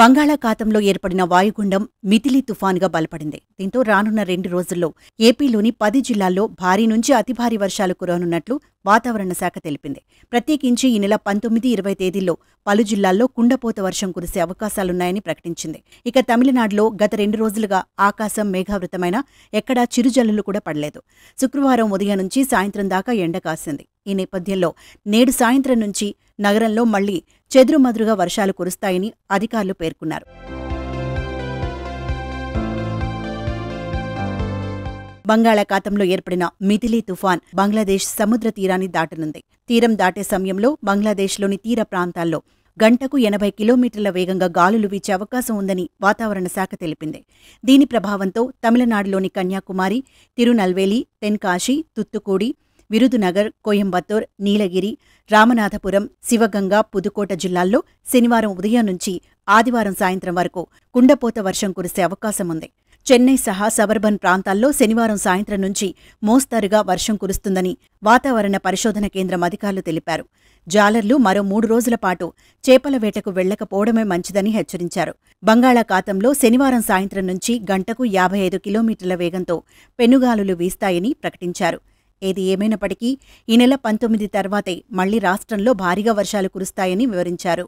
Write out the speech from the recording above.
బంగాళాఖాతంలో ఏర్పడిన వాయుగుండం మితిలి తుఫాన్గా బలపడింది దీంతో రానున్న రెండు రోజుల్లో ఏపీలోని పది జిల్లాల్లో భారీ నుంచి అతి భారీ వర్షాలు కురవనున్నట్లు వాతావరణ శాఖ తెలిపింది ప్రత్యేకించి ఈ నెల పంతొమ్మిది ఇరవై తేదీల్లో పలు జిల్లాల్లో కుండపోత వర్షం కురిసే అవకాశాలున్నాయని ప్రకటించింది ఇక తమిళనాడులో గత రెండు రోజులుగా ఆకాశం మేఘావృతమైన ఎక్కడా చిరుజల్లులు కూడా పడలేదు శుక్రవారం ఉదయం నుంచి సాయంత్రం దాకా ఎండ కాసింది ఈ నేపథ్యంలో నేడు సాయంత్రం నుంచి నగరంలో మళ్లీ చెదురుమదురుగా వర్షాలు కురుస్తాయని అధికారులు పేర్కొన్నారు బంగాళాఖాతంలో ఏర్పడిన మిథిలీ తుఫాన్ బంగ్లాదేశ్ సముద్ర తీరాన్ని దాటనుంది తీరం దాటే సమయంలో బంగ్లాదేశ్లోని తీర ప్రాంతాల్లో గంటకు ఎనభై కిలోమీటర్ల వేగంగా గాలులు వీచే అవకాశం ఉందని వాతావరణ శాఖ తెలిపింది దీని ప్రభావంతో తమిళనాడులోని కన్యాకుమారి తిరునల్వేలి తెన్కాశి తుత్తుకూడి విరుదునగర్ కోయంబత్తూర్ నీలగిరి రామనాథపురం శివగంగా పుదుకోట జిల్లాల్లో శనివారం ఉదయం నుంచి ఆదివారం సాయంత్రం వరకు కుండపోత వర్షం కురిసే అవకాశం ఉంది చెన్నై సహా సబర్బన్ ప్రాంతాల్లో శనివారం సాయంత్రం నుంచి మోస్తరుగా వర్షం కురుస్తుందని వాతావరణ పరిశోధన కేంద్రం అధికారులు తెలిపారు జాలర్లు మరో మూడు రోజుల పాటు చేపల వేటకు వెళ్లకపోవడమే మంచిదని హెచ్చరించారు బంగాళాఖాతంలో శనివారం సాయంత్రం నుంచి గంటకు యాభై ఐదు కిలోమీటర్ల వేగంతో పెనుగాలులు వీస్తాయని ప్రకటించారు ఏది ఏమైనప్పటికీ ఈ నెల పంతొమ్మిది తర్వాతే మళ్లీ రాష్ట్రంలో భారీగా వర్షాలు కురుస్తాయని వివరించారు